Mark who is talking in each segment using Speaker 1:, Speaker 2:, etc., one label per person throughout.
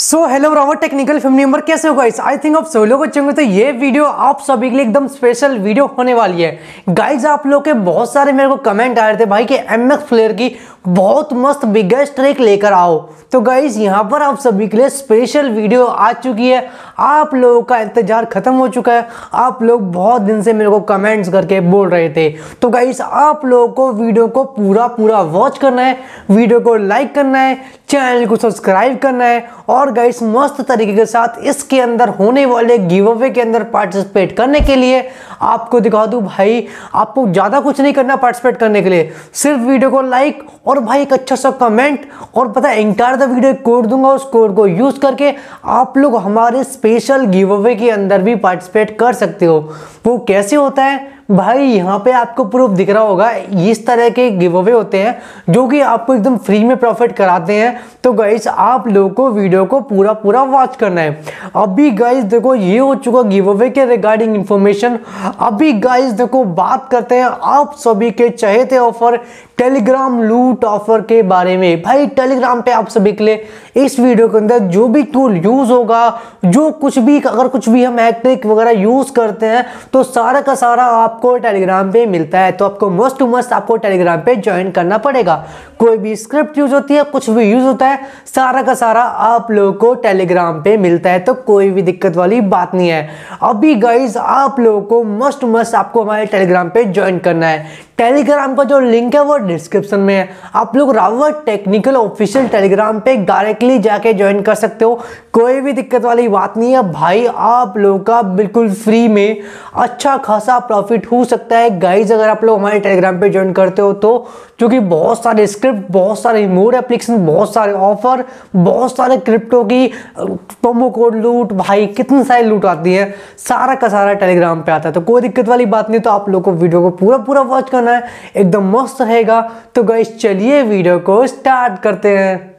Speaker 1: सो hello Rawat technical family number कैसे हो guys I think आप सभी लोग अच्छे होंगे तो ये वीडियो आप सभी के लिए एकदम स्पेशल वीडियो होने वाली है गाइस आप लोग के बहुत सारे मेरे को कमेंट आ रहे थे भाई कि एम एक्स प्लेयर की बहुत मस्त बिगेस्ट ट्रिक लेकर आओ तो गाइस यहाँ पर आप सभी के लिए स्पेशल वीडियो आ चुकी है आप लोगों का इंतजार खत्म हो चुका है आप लोग बहुत दिन से मेरे को कमेंट्स करके बोल रहे थे तो गाइस आप लोगों को वीडियो को पूरा पूरा वॉच करना है वीडियो को लाइक करना है चैनल को सब्सक्राइब करना है और और गाइड्स मस्त तरीके के साथ इसके अंदर होने वाले गिव अवे के अंदर पार्टिसिपेट करने के लिए आपको दिखा दूँ भाई आपको ज़्यादा कुछ नहीं करना पार्टिसिपेट करने के लिए सिर्फ वीडियो को लाइक और भाई एक अच्छा सा कमेंट और पता है इंटायर द वीडियो कोड दूंगा उस कोड को यूज़ करके आप लोग हमारे स्पेशल गिव अवे के अंदर भी पार्टिसिपेट कर सकते हो वो कैसे होता है भाई यहाँ पे आपको प्रूफ दिख रहा होगा इस तरह के गिव अवे होते हैं जो कि आपको एकदम फ्री में प्रॉफिट कराते हैं तो गाइस आप लोगों को वीडियो को पूरा पूरा वॉच करना है अभी गाइस देखो ये हो चुका गिव अवे के रिगार्डिंग इन्फॉर्मेशन अभी गाइस देखो बात करते हैं आप सभी के चाहे थे ऑफर टेलीग्राम लूट ऑफर के बारे में भाई टेलीग्राम पे आप सभी के लिए इस वीडियो के अंदर जो भी टूल यूज़ होगा जो कुछ भी अगर कुछ भी हम एक्ट्रिक वगैरह यूज़ करते हैं तो सारा का सारा आपको टेलीग्राम पे मिलता है तो आपको मस्ट टू मस्ट आपको टेलीग्राम पे ज्वाइन करना पड़ेगा कोई भी स्क्रिप्ट यूज़ होती है कुछ भी यूज़ होता है सारा का सारा आप लोगों को टेलीग्राम पे मिलता है तो कोई भी दिक्कत वाली बात नहीं है अभी गाइज आप लोगों को मस्ट मस्ट आपको हमारे टेलीग्राम पे ज्वाइन करना है टेलीग्राम का जो लिंक है वो डिस्क्रिप्शन में है आप लोग रावत टेक्निकल ऑफिशियल टेलीग्राम पे डायरेक्टली जाके ज्वाइन कर सकते हो कोई भी दिक्कत वाली बात नहीं है भाई आप लोगों का बिल्कुल फ्री में अच्छा खासा प्रॉफिट हो सकता है गाइज अगर आप लोग हमारे टेलीग्राम पे ज्वाइन करते हो तो क्योंकि बहुत सारे स्क्रिप्ट बहुत सारे मोड एप्लीकेशन बहुत सारे ऑफर बहुत सारे क्रिप्टो की प्रोमो कोड लूट भाई कितनी सारी लूट आती है सारा का सारा टेलीग्राम पे आता है तो कोई दिक्कत वाली बात नहीं तो आप लोग को वीडियो को पूरा पूरा वॉच करना है एकदम मस्त रहेगा तो गई चलिए वीडियो को स्टार्ट करते हैं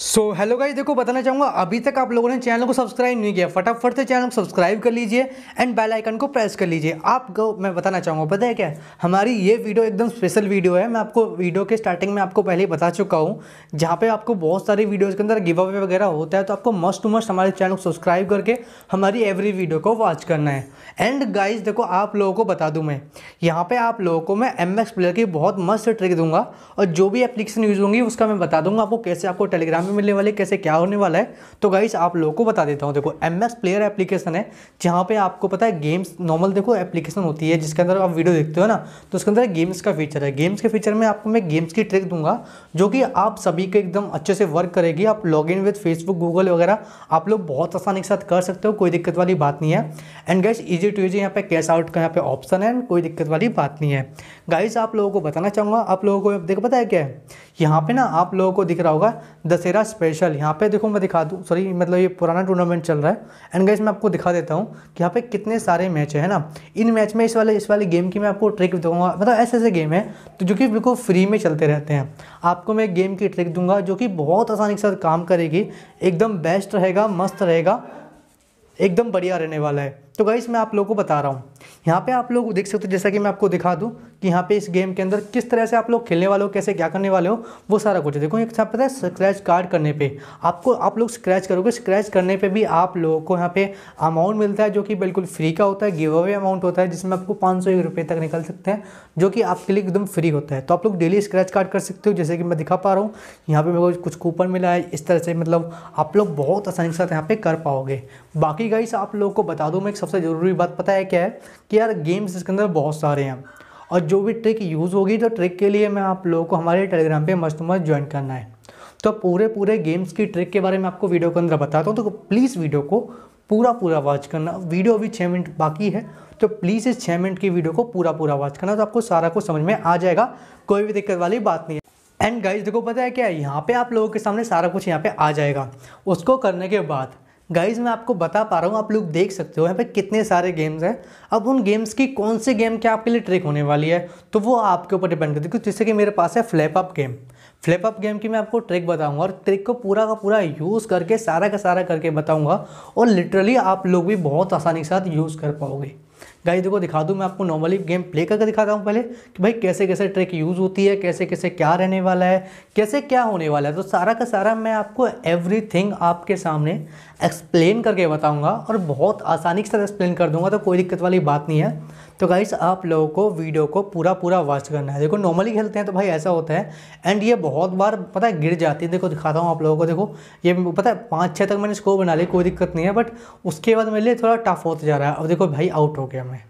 Speaker 1: सो हेलो गाइस देखो बताना चाहूँगा अभी तक आप लोगों ने चैनल को सब्सक्राइब नहीं किया फटाफट से चैनल को सब्सक्राइब कर लीजिए एंड बेल आइकन को प्रेस कर लीजिए आपको मैं बताना चाहूँगा पता है क्या हमारी ये वीडियो एकदम स्पेशल वीडियो है मैं आपको वीडियो के स्टार्टिंग में आपको पहले ही बता चुका हूँ जहाँ पे आपको बहुत सारी वीडियोज़ के अंदर गिव अवे वगैरह होता है तो आपको मस्ट टू मस्ट हमारे चैनल को सब्सक्राइब करके हमारी एवरी वीडियो को वॉच करना है एंड गाइज देखो आप लोगों को बता दूँ मैं यहाँ पर आप लोगों को मैं एम एक्स प्लेयर की बहुत मस्त ट्रिक दूंगा और जो भी एप्लीकेशन यूज़ होंगी उसका मैं बता दूंगा आपको कैसे आपको टेलीग्राम में मिलने वाले कैसे क्या होने वाला है तो गाइस आप लोगों को बता देता हूँ देखो एम एस प्लेयर एप्लीकेशन है जहाँ पे आपको पता है गेम्स नॉर्मल देखो एप्लीकेशन होती है जिसके अंदर आप वीडियो देखते हो ना तो उसके अंदर गेम्स का फीचर है गेम्स के फीचर में आपको मैं गेम्स की ट्रिक दूंगा जो कि आप सभी को एकदम अच्छे से वर्क करेगी आप log in with Facebook Google वगैरह आप लोग बहुत आसानी के साथ कर सकते हो कोई दिक्कत वाली बात नहीं है and guys easy to easy यहाँ पे कैश आउट का यहाँ पे ऑप्शन है कोई दिक्कत वाली बात नहीं है गाइस आप लोगों को बताना चाहूँगा आप लोगों को देखो पता है क्या है यहाँ पे ना आप लोगों को दिख रहा होगा दशहरा मेरा स्पेशल यहाँ पे देखो मैं दिखा दूँ सॉरी मतलब ये पुराना टूर्नामेंट चल रहा है एंड गाइस मैं आपको दिखा देता हूँ कि यहाँ पे कितने सारे मैच है ना इन मैच में इस वाले इस वाले गेम की मैं आपको ट्रिक दूंगा मतलब ऐसे ऐसे गेम है तो जो कि बिल्कुल फ्री में चलते रहते हैं आपको मैं गेम की ट्रिक दूंगा जो कि बहुत आसानी के साथ काम करेगी एकदम बेस्ट रहेगा मस्त रहेगा एकदम बढ़िया रहने वाला है तो गाइस मैं आप लोगों को बता रहा हूँ यहाँ पे आप लोग देख सकते हो जैसा कि मैं आपको दिखा दूँ कि यहाँ पे इस गेम के अंदर किस तरह से आप लोग खेलने वाले हो कैसे क्या करने वाले हो वो सारा कुछ देखो एक साथ पता है स्क्रैच कार्ड करने पे आपको आप लोग स्क्रैच करोगे स्क्रैच करने पे भी आप लोगों को यहाँ पे अमाउंट मिलता है जो कि बिल्कुल फ्री का होता है गिव अवे अमाउंट होता है जिसमें आपको पाँच सौ रुपये तक निकल सकते हैं जो कि आपके लिए एकदम फ्री होता है तो आप लोग डेली स्क्रैच कार्ड कर सकते हो जैसे कि मैं दिखा पा रहा हूँ यहाँ पर मेरे को कुछ कूपन मिला है इस तरह से मतलब आप लोग बहुत आसानी के साथ यहाँ पर कर पाओगे बाकी गाइस आप लोगों को बता दूँ मैं एक सबसे ज़रूरी बात पता है क्या है कि यार गेम्स इसके अंदर बहुत सारे हैं और जो भी ट्रिक यूज़ होगी तो ट्रिक के लिए मैं आप लोगों को हमारे टेलीग्राम पे मस्त मस्त ज्वाइन करना है तो पूरे पूरे गेम्स की ट्रिक के बारे में आपको वीडियो के अंदर बताता हूँ तो प्लीज़ वीडियो को पूरा पूरा वॉच करना वीडियो अभी छः मिनट बाकी है तो प्लीज़ इस छः मिनट की वीडियो को पूरा पूरा वॉच करना तो आपको सारा कुछ समझ में आ जाएगा कोई भी दिक्कत वाली बात नहीं है एंड गाइज देखो पता है क्या यहाँ पे आप लोगों के सामने सारा कुछ यहाँ पे आ जाएगा उसको करने के बाद गाइज मैं आपको बता पा रहा हूँ आप लोग देख सकते हो यहाँ पे कितने सारे गेम्स हैं अब उन गेम्स की कौन से गेम क्या आपके लिए ट्रिक होने वाली है तो वो आपके ऊपर डिपेंड करती है क्योंकि जैसे कि मेरे पास है flap up game flap up game की मैं आपको ट्रिक बताऊंगा और ट्रिक को पूरा का पूरा यूज़ करके सारा का सारा करके बताऊंगा और लिटरली आप लोग भी बहुत आसानी के साथ यूज़ कर पाओगे गाइज देखो दिखा दूँ मैं आपको नॉर्मली गेम प्ले करके दिखाता हूँ पहले कि भाई कैसे कैसे ट्रिक यूज़ होती है कैसे कैसे क्या रहने वाला है कैसे क्या होने वाला है तो सारा का सारा मैं आपको एवरीथिंग आपके सामने एक्सप्लेन करके बताऊंगा और बहुत आसानी के साथ एक्सप्लेन कर दूंगा तो कोई दिक्कत वाली बात नहीं है तो गाइस आप लोगों को वीडियो को पूरा पूरा वॉच करना है देखो नॉर्मली खेलते हैं तो भाई ऐसा होता है एंड ये बहुत बार पता है गिर जाती है देखो दिखाता हूँ आप लोगों को देखो ये पता है पाँच छः तक मैंने स्कोर बना ली कोई दिक्कत नहीं है बट उसके बाद मेरे लिए थोड़ा टफ होता जा रहा है अब देखो भाई आउट हो गया मैं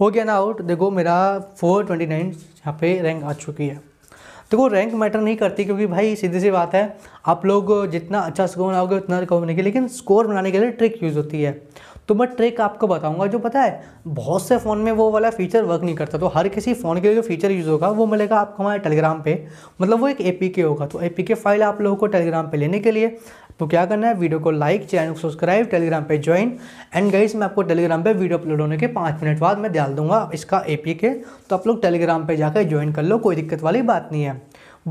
Speaker 1: हो गया ना आउट देखो मेरा फोर ट्वेंटी नाइन यहाँ पे रैंक आ चुकी है तो वो रैंक मैटर नहीं करती क्योंकि भाई सीधी सी बात है आप लोग जितना अच्छा स्कोर बनाओगे उतना कम बनेगी लेकिन स्कोर बनाने के लिए ट्रिक यूज़ होती है तो मैं ट्रिक आपको बताऊंगा जो पता है बहुत से फ़ोन में वो वाला फीचर वर्क नहीं करता तो हर किसी फ़ोन के लिए जो फीचर यूज़ होगा वो मिलेगा आपको हमारे टेलीग्राम पे मतलब वो एक ए होगा तो ए फाइल आप लोगों को टेलीग्राम पे लेने के लिए तो क्या करना है वीडियो को लाइक चैनल को सब्सक्राइब टेलीग्राम पे ज्वाइन एंड गाइस मैं आपको टेलीग्राम पे वीडियो अपलोड होने के पाँच मिनट बाद मैं डाल दूंगा इसका एपी के तो आप लोग टेलीग्राम पे जाकर ज्वाइन कर लो कोई दिक्कत वाली बात नहीं है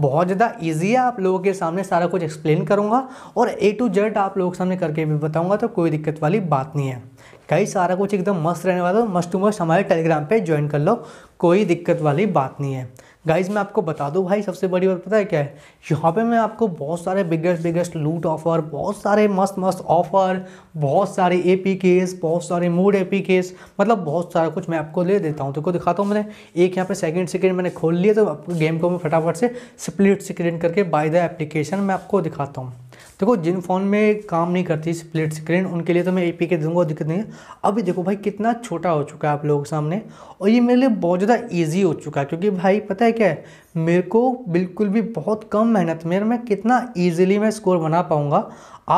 Speaker 1: बहुत ज़्यादा ईजी है आप लोगों के सामने सारा कुछ एक्सप्लेन करूँगा और ए टू जेड आप लोगों के सामने करके भी बताऊँगा तो कोई दिक्कत वाली बात नहीं है कई सारा कुछ एकदम मस्त रहने वाला मस्ट टू मस्ट हमारे टेलीग्राम पे ज्वाइन कर लो कोई दिक्कत वाली बात नहीं है गाइज मैं आपको बता दूँ भाई सबसे बड़ी बात पता है क्या है यहाँ पे मैं आपको बहुत सारे बिगेस्ट बिगेस्ट लूट ऑफर बहुत सारे मस्त मस्त ऑफर बहुत सारे ए पी केस बहुत सारे मूड ए पी केस मतलब बहुत सारा कुछ मैं आपको ले देता हूँ तो दिखाता हूँ मैंने एक यहाँ पे सेकंड सेकंड मैंने खोल लिया तो गेम को मैं फटाफट से स्प्लिट स्क्रीन करके बाय द एप्लीकेशन मैं आपको दिखाता हूँ देखो जिन फ़ोन में काम नहीं करती स्प्लिट स्क्रीन उनके लिए तो मैं ए पी के दूंगा दिक्कत नहीं है अभी देखो भाई कितना छोटा हो चुका है आप लोगों के सामने और ये मेरे लिए बहुत ज़्यादा ईजी हो चुका है क्योंकि भाई पता है क्या है मेरे को बिल्कुल भी बहुत कम मेहनत में मैं कितना ईजिली मैं स्कोर बना पाऊँगा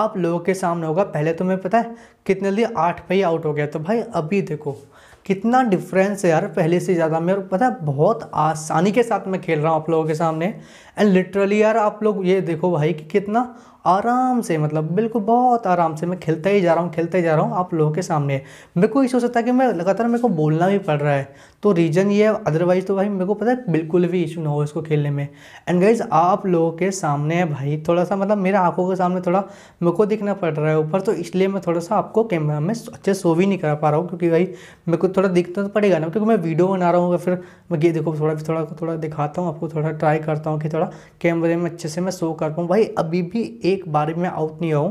Speaker 1: आप लोगों के सामने होगा पहले तो मैं पता है कितने लिए आठ पे ही आउट हो गया तो भाई अभी देखो कितना डिफरेंस है यार पहले से ज़्यादा मैं और पता है बहुत आसानी के साथ मैं खेल रहा हूँ आप लोगों के सामने एंड लिटरली यार आप लोग ये देखो भाई कि कितना आराम से मतलब बिल्कुल बहुत आराम से मैं खेलता ही जा रहा हूँ खेलता ही जा रहा हूँ आप लोगों के सामने मेरे को ये हो सकता है कि मैं लगातार मेरे को बोलना भी पड़ रहा है तो रीज़न ये है अदरवाइज़ तो भाई मेरे को पता है बिल्कुल भी इशू ना हो इसको खेलने में एंड गाइज आप लोगों के सामने है भाई थोड़ा सा मतलब मेरे आँखों के सामने थोड़ा मेरे को दिखना पड़ रहा है ऊपर तो इसलिए मैं थोड़ा सा आपको कैमरा में अच्छे शो भी नहीं करा पा रहा हूँ क्योंकि भाई मेरे को थोड़ा दिखना तो पड़ेगा ना क्योंकि मैं वीडियो बना रहा हूँ या फिर मैं ये देखो थोड़ा थोड़ा थोड़ा दिखाता हूँ आपको थोड़ा ट्राई करता हूँ कि थोड़ा कैमरे में अच्छे से मैं शो कर पाऊँ भाई अभी भी एक एक बार में आउट नहीं हो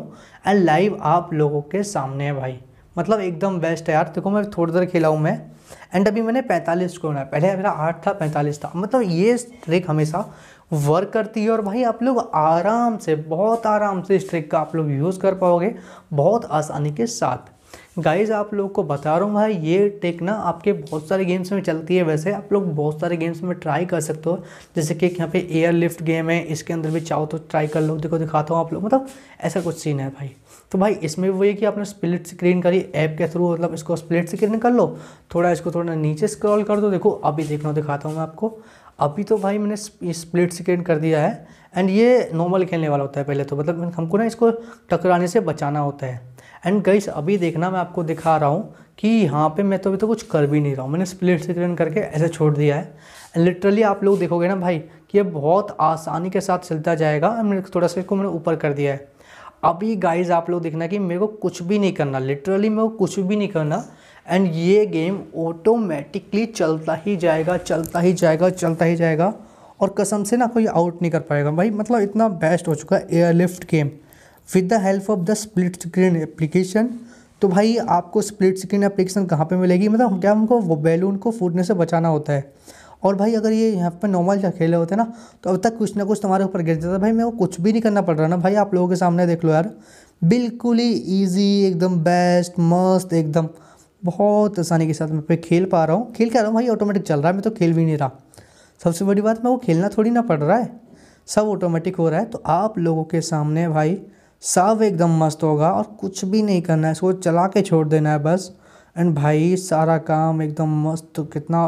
Speaker 1: एंड लाइव आप लोगों के सामने है भाई मतलब एकदम बेस्ट है यार देखो मैं थोड़ी देर खेला हूँ मैं एंड अभी मैंने 45 स्कोर बनाया पहले मेरा आठ था 45 था मतलब ये ट्रिक हमेशा वर्क करती है और भाई आप लोग आराम से बहुत आराम से इस ट्रिक का आप लोग यूज़ कर पाओगे बहुत आसानी के साथ गाइज आप लोग को बता रहा हूँ भाई ये टेक ना आपके बहुत सारे गेम्स में चलती है वैसे आप लोग बहुत सारे गेम्स में ट्राई कर सकते हो जैसे कि यहाँ पे एयर लिफ्ट गेम है इसके अंदर भी चाहो तो ट्राई कर लो देखो दिखाता हूँ आप लोग मतलब ऐसा कुछ सीन है भाई तो भाई इसमें वो ये कि आपने स्प्लिट स्क्रीन करी ऐप के थ्रू मतलब इसको स्प्लिट स्क्रीन कर लो थोड़ा इसको थोड़ा नीचे स्क्रॉल कर दो देखो अभी देखना दिखाता हूँ मैं आपको अभी तो भाई मैंने स्प्लिट स्क्रीन कर दिया है एंड ये नॉर्मल खेलने वाला होता है पहले तो मतलब हमको ना इसको टकराने से बचाना होता है एंड गईस अभी देखना मैं आपको दिखा रहा हूँ कि यहाँ पे मैं तो अभी तो कुछ कर भी नहीं रहा हूँ मैंने स्प्लिट स्क्रीन करके ऐसे छोड़ दिया है एंड लिटरली आप लोग देखोगे ना भाई कि ये बहुत आसानी के साथ चलता जाएगा एंड मैंने थोड़ा सा इसको मैंने ऊपर कर दिया है अभी गाइज आप लोग देखना कि मेरे को कुछ भी नहीं करना लिटरली मेरे को कुछ भी नहीं करना एंड ये गेम ऑटोमेटिकली चलता ही जाएगा चलता ही जाएगा चलता ही जाएगा और कसम से ना कोई आउट नहीं कर पाएगा भाई मतलब इतना बेस्ट हो चुका है airlift game with the help of the split screen application तो भाई आपको स्प्लिट स्क्रीन एप्लीकेशन कहाँ पे मिलेगी मतलब क्या हमको वो बैलून को फूटने से बचाना होता है और भाई अगर ये यहाँ पर नॉर्मल खेले होते ना तो अब तक कुछ ना कुछ तुम्हारे ऊपर गिर जाता भाई मेरे को कुछ भी नहीं करना पड़ रहा ना भाई आप लोगों के सामने देख लो यार बिल्कुल ही ईजी एकदम बेस्ट मस्त एकदम बहुत आसानी के साथ मैं पे खेल पा रहा हूँ खेल क्या रहा हूँ भाई ऑटोमेटिक चल रहा है मैं तो खेल भी नहीं रहा सबसे बड़ी बात मैं वो खेलना थोड़ी ना पड़ रहा है सब ऑटोमेटिक हो रहा है तो आप लोगों के सामने भाई सब एकदम मस्त होगा और कुछ भी नहीं करना है इसको चला के छोड़ देना है बस एंड भाई सारा काम एकदम मस्त कितना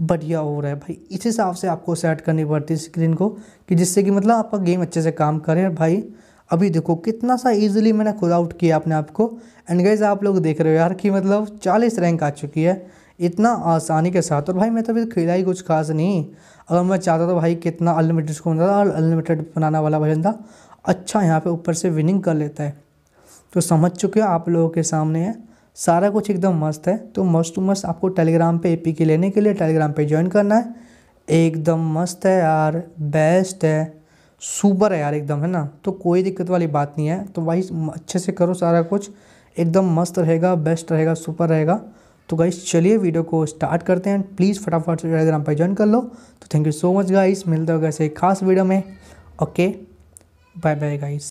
Speaker 1: बढ़िया हो रहा है भाई इस हिसाब से आपको सेट करनी पड़ती है स्क्रीन को कि जिससे कि मतलब आपका गेम अच्छे से काम करे और भाई अभी देखो कितना सा इजीली मैंने खुद आउट किया अपने आप को एंड गाइज आप लोग देख रहे हो यार कि मतलब चालीस रैंक आ चुकी है इतना आसानी के साथ और भाई मैं तो अभी खेला ही कुछ खास नहीं अगर मैं चाहता तो भाई कितना अनलिमिटेड को मिलता था अनलिमिटेड बनाना वाला भजन था अच्छा यहाँ पे ऊपर से विनिंग कर लेता है तो समझ चुके हो आप लोगों के सामने है सारा कुछ एकदम मस्त है तो मस्त टू मस्त आपको टेलीग्राम पे के लेने के लिए टेलीग्राम पे ज्वाइन करना है एकदम मस्त है यार बेस्ट है सुपर है यार एकदम है ना तो कोई दिक्कत वाली बात नहीं है तो वही अच्छे से करो सारा कुछ एकदम मस्त रहेगा बेस्ट रहेगा सुपर रहेगा तो गाइस चलिए वीडियो को स्टार्ट करते हैं प्लीज़ फटाफट से टेलीग्राम पर ज्वाइन कर लो तो thank you so much guys मिलते हो एक खास वीडियो में ओके Bye bye guys.